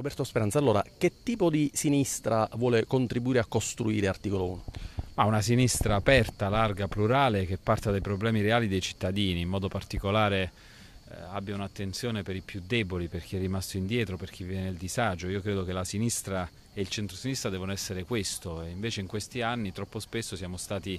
Roberto Speranza, allora che tipo di sinistra vuole contribuire a costruire articolo 1? Ma una sinistra aperta, larga, plurale, che parta dai problemi reali dei cittadini, in modo particolare eh, abbia un'attenzione per i più deboli, per chi è rimasto indietro, per chi viene nel disagio. Io credo che la sinistra e il centrosinistra devono essere questo e invece in questi anni troppo spesso siamo stati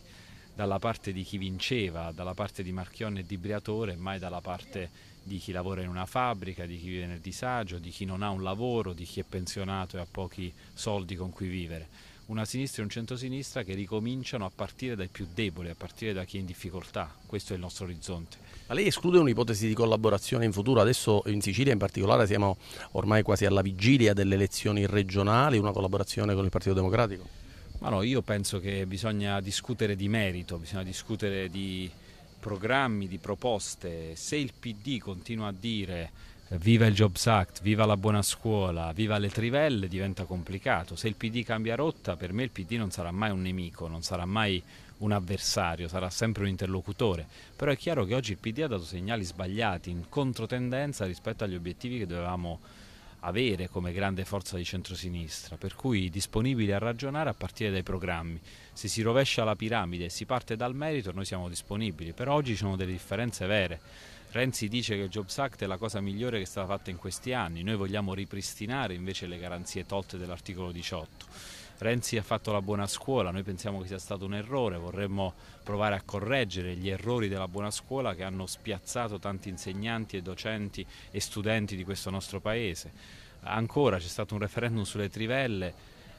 dalla parte di chi vinceva, dalla parte di Marchionne e di Briatore, mai dalla parte di chi lavora in una fabbrica, di chi vive nel disagio, di chi non ha un lavoro, di chi è pensionato e ha pochi soldi con cui vivere. Una sinistra e un centrosinistra che ricominciano a partire dai più deboli, a partire da chi è in difficoltà. Questo è il nostro orizzonte. Ma lei esclude un'ipotesi di collaborazione in futuro? Adesso in Sicilia in particolare siamo ormai quasi alla vigilia delle elezioni regionali, una collaborazione con il Partito Democratico? Ma no, io penso che bisogna discutere di merito, bisogna discutere di programmi, di proposte. Se il PD continua a dire eh, viva il Jobs Act, viva la buona scuola, viva le trivelle, diventa complicato. Se il PD cambia rotta, per me il PD non sarà mai un nemico, non sarà mai un avversario, sarà sempre un interlocutore. Però è chiaro che oggi il PD ha dato segnali sbagliati, in controtendenza rispetto agli obiettivi che dovevamo avere come grande forza di centrosinistra, per cui disponibili a ragionare a partire dai programmi. Se si rovescia la piramide e si parte dal merito, noi siamo disponibili, però oggi ci sono delle differenze vere. Renzi dice che il Jobs Act è la cosa migliore che è stata fatta in questi anni, noi vogliamo ripristinare invece le garanzie tolte dall'articolo 18 Renzi ha fatto la buona scuola, noi pensiamo che sia stato un errore, vorremmo provare a correggere gli errori della buona scuola che hanno spiazzato tanti insegnanti e docenti e studenti di questo nostro paese. Ancora c'è stato un referendum sulle trivelle.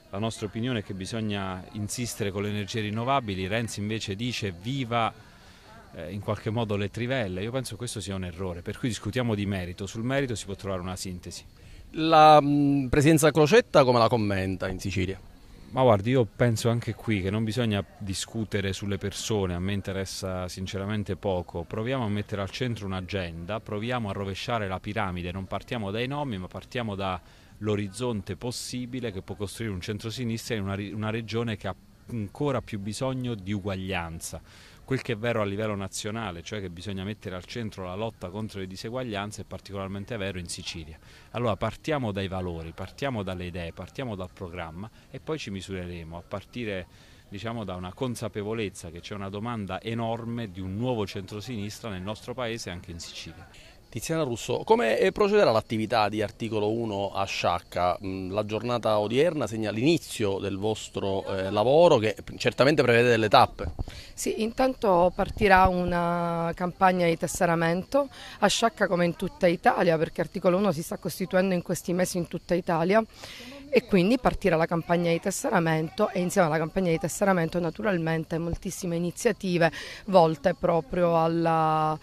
La nostra opinione è che bisogna insistere con le energie rinnovabili, Renzi invece dice viva eh, in qualche modo le trivelle, io penso che questo sia un errore, per cui discutiamo di merito, sul merito si può trovare una sintesi. La mh, mm, presenza Crocetta come la commenta in Sicilia? Ma guardi, io penso anche qui che non bisogna discutere sulle persone, a me interessa sinceramente poco. Proviamo a mettere al centro un'agenda, proviamo a rovesciare la piramide, non partiamo dai nomi, ma partiamo dall'orizzonte possibile che può costruire un centro-sinistra in una, una regione che ha ancora più bisogno di uguaglianza quel che è vero a livello nazionale, cioè che bisogna mettere al centro la lotta contro le diseguaglianze, è particolarmente vero in Sicilia. Allora partiamo dai valori, partiamo dalle idee, partiamo dal programma e poi ci misureremo a partire diciamo, da una consapevolezza che c'è una domanda enorme di un nuovo centrosinistra nel nostro paese e anche in Sicilia. Tiziana Russo, come eh, procederà l'attività di articolo 1 a Sciacca? Mm, la giornata odierna segna l'inizio del vostro eh, lavoro che certamente prevede delle tappe. Sì, intanto partirà una campagna di tesseramento a Sciacca come in tutta Italia perché articolo 1 si sta costituendo in questi mesi in tutta Italia e quindi partirà la campagna di tesseramento e insieme alla campagna di tesseramento naturalmente moltissime iniziative volte proprio alla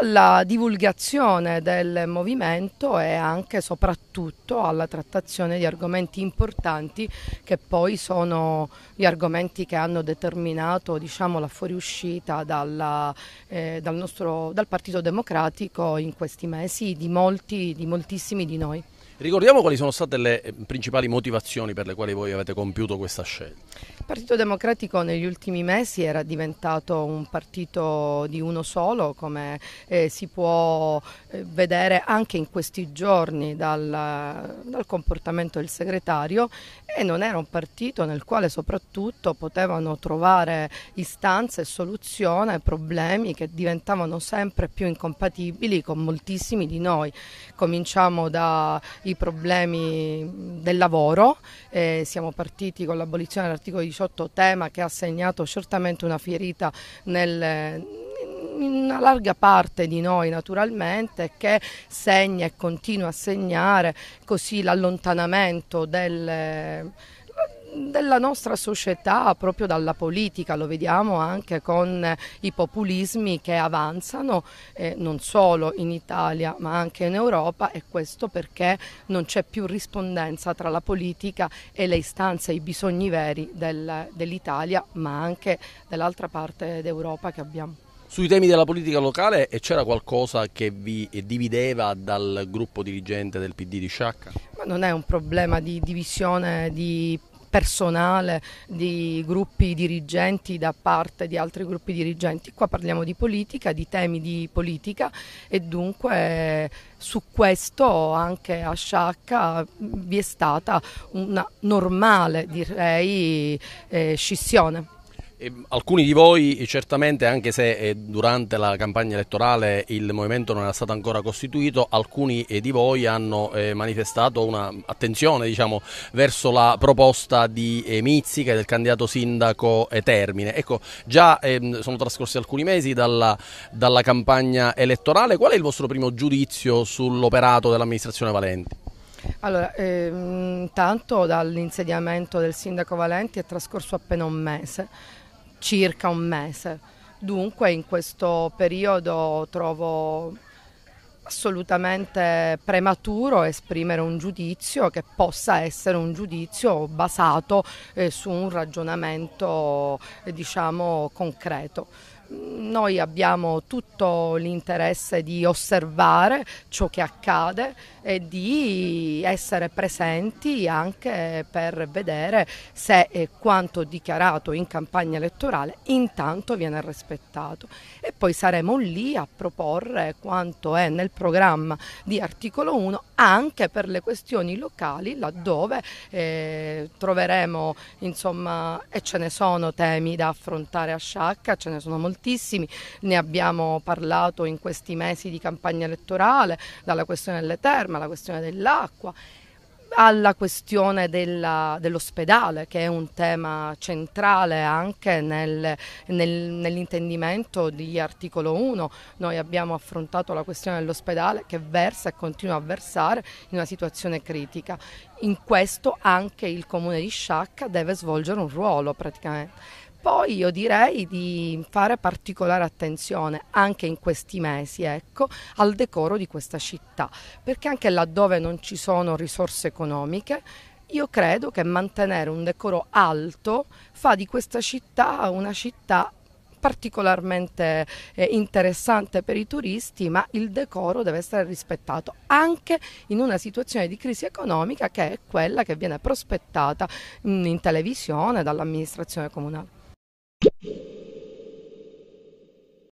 alla divulgazione del movimento e anche e soprattutto alla trattazione di argomenti importanti che poi sono gli argomenti che hanno determinato diciamo, la fuoriuscita dalla, eh, dal, nostro, dal Partito Democratico in questi mesi di, molti, di moltissimi di noi. Ricordiamo quali sono state le eh, principali motivazioni per le quali voi avete compiuto questa scelta. Il Partito Democratico negli ultimi mesi era diventato un partito di uno solo, come eh, si può eh, vedere anche in questi giorni dal, dal, comportamento del segretario, e non era un partito nel quale soprattutto potevano trovare istanze, e soluzioni ai problemi che diventavano sempre più incompatibili con moltissimi di noi. Cominciamo dai problemi del lavoro, eh, siamo partiti con l'abolizione dell'articolo articolo 18 tema che ha segnato certamente una ferita nel, in una larga parte di noi naturalmente che segna e continua a segnare così l'allontanamento del della nostra società, proprio dalla politica, lo vediamo anche con eh, i populismi che avanzano eh, non solo in Italia ma anche in Europa e questo perché non c'è più rispondenza tra la politica e le istanze i bisogni veri del, dell'Italia ma anche dell'altra parte d'Europa che abbiamo. Sui temi della politica locale c'era qualcosa che vi divideva dal gruppo dirigente del PD di Sciacca? Ma non è un problema di divisione di personale di gruppi dirigenti da parte di altri gruppi dirigenti. Qua parliamo di politica, di temi di politica e dunque su questo anche a Sciacca vi è stata una normale direi eh, scissione alcuni di voi, certamente, anche se eh, durante la campagna elettorale il movimento non era stato ancora costituito, alcuni eh, di voi hanno eh, manifestato un'attenzione diciamo, verso la proposta di Mizzica e del candidato sindaco Termine. Ecco, già ehm, sono trascorsi alcuni mesi dalla, dalla campagna elettorale. Qual è il vostro primo giudizio sull'operato dell'amministrazione Valenti? Allora, ehm, intanto dall'insediamento del sindaco Valenti è trascorso appena un mese circa un mese. Dunque in questo periodo trovo assolutamente prematuro esprimere un giudizio che possa essere un giudizio basato eh, su un ragionamento eh, diciamo concreto. Noi abbiamo tutto l'interesse di osservare ciò che accade e di essere presenti anche per vedere se eh, quanto dichiarato in campagna elettorale intanto viene rispettato. E poi saremo lì a proporre quanto è nel programma di articolo 1 anche per le questioni locali laddove eh, troveremo insomma e ce ne sono temi da affrontare a Sciacca, ce ne sono molti importantissimi, ne abbiamo parlato in questi mesi di campagna elettorale, dalla questione delle terme alla questione dell'acqua alla questione dell'ospedale che è un tema centrale anche nel, nel, nell'intendimento di articolo 1. Noi abbiamo affrontato la questione dell'ospedale che versa e continua a versare in una situazione critica. In questo anche il comune di Sciacca deve svolgere un ruolo praticamente poi io direi di fare particolare attenzione anche in questi mesi ecco, al decoro di questa città, perché anche laddove non ci sono risorse economiche, io credo che mantenere un decoro alto fa di questa città una città particolarmente eh, interessante per i turisti, ma il decoro deve essere rispettato anche in una situazione di crisi economica che è quella che viene prospettata mh, mm, in televisione dall'amministrazione comunale. Yeah.